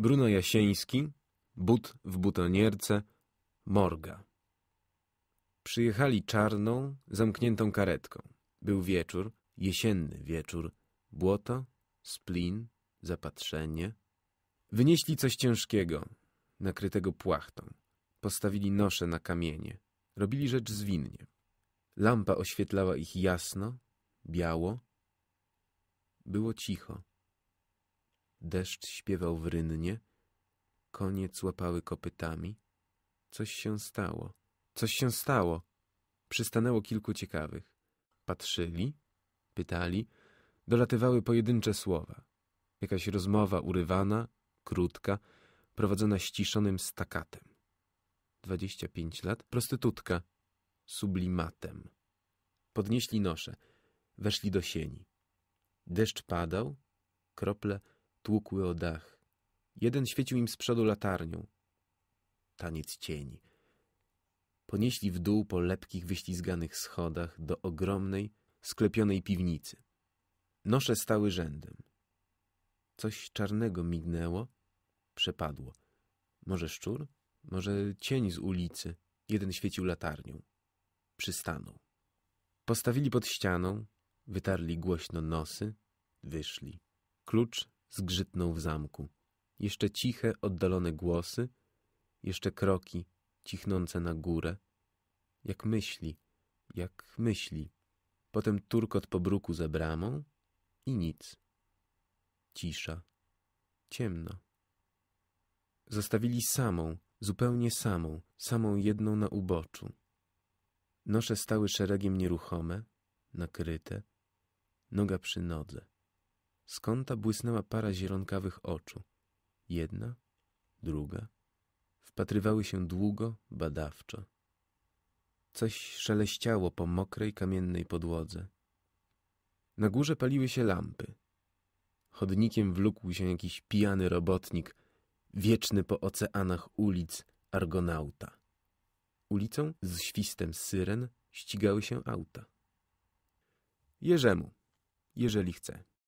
Bruno Jasieński, but w butonierce, morga. Przyjechali czarną, zamkniętą karetką. Był wieczór, jesienny wieczór. Błoto, splin, zapatrzenie. Wynieśli coś ciężkiego, nakrytego płachtą. Postawili nosze na kamienie. Robili rzecz zwinnie. Lampa oświetlała ich jasno, biało. Było cicho. Deszcz śpiewał w rynnie, konie łapały kopytami. Coś się stało. Coś się stało. Przystanęło kilku ciekawych. Patrzyli, pytali, dolatywały pojedyncze słowa. Jakaś rozmowa urywana, krótka, prowadzona ściszonym stakatem. Dwadzieścia pięć lat, prostytutka, sublimatem. Podnieśli nosze, weszli do sieni. Deszcz padał, krople tłukły o dach. Jeden świecił im z przodu latarnią. Taniec cieni. Ponieśli w dół po lepkich, wyślizganych schodach do ogromnej, sklepionej piwnicy. Nosze stały rzędem. Coś czarnego mignęło, przepadło. Może szczur? Może cień z ulicy? Jeden świecił latarnią. Przystanął. Postawili pod ścianą, wytarli głośno nosy, wyszli. Klucz zgrzytnął w zamku. Jeszcze ciche, oddalone głosy, jeszcze kroki cichnące na górę. Jak myśli, jak myśli. Potem turkot po bruku za bramą i nic. Cisza. Ciemno. Zostawili samą, zupełnie samą, samą jedną na uboczu. Nosze stały szeregiem nieruchome, nakryte, noga przy nodze. Z kąta błysnęła para zielonkawych oczu. Jedna, druga. Wpatrywały się długo, badawczo. Coś szeleściało po mokrej, kamiennej podłodze. Na górze paliły się lampy. Chodnikiem wlókł się jakiś pijany robotnik, wieczny po oceanach ulic Argonauta. Ulicą z świstem syren ścigały się auta. Jerzemu, jeżeli chce.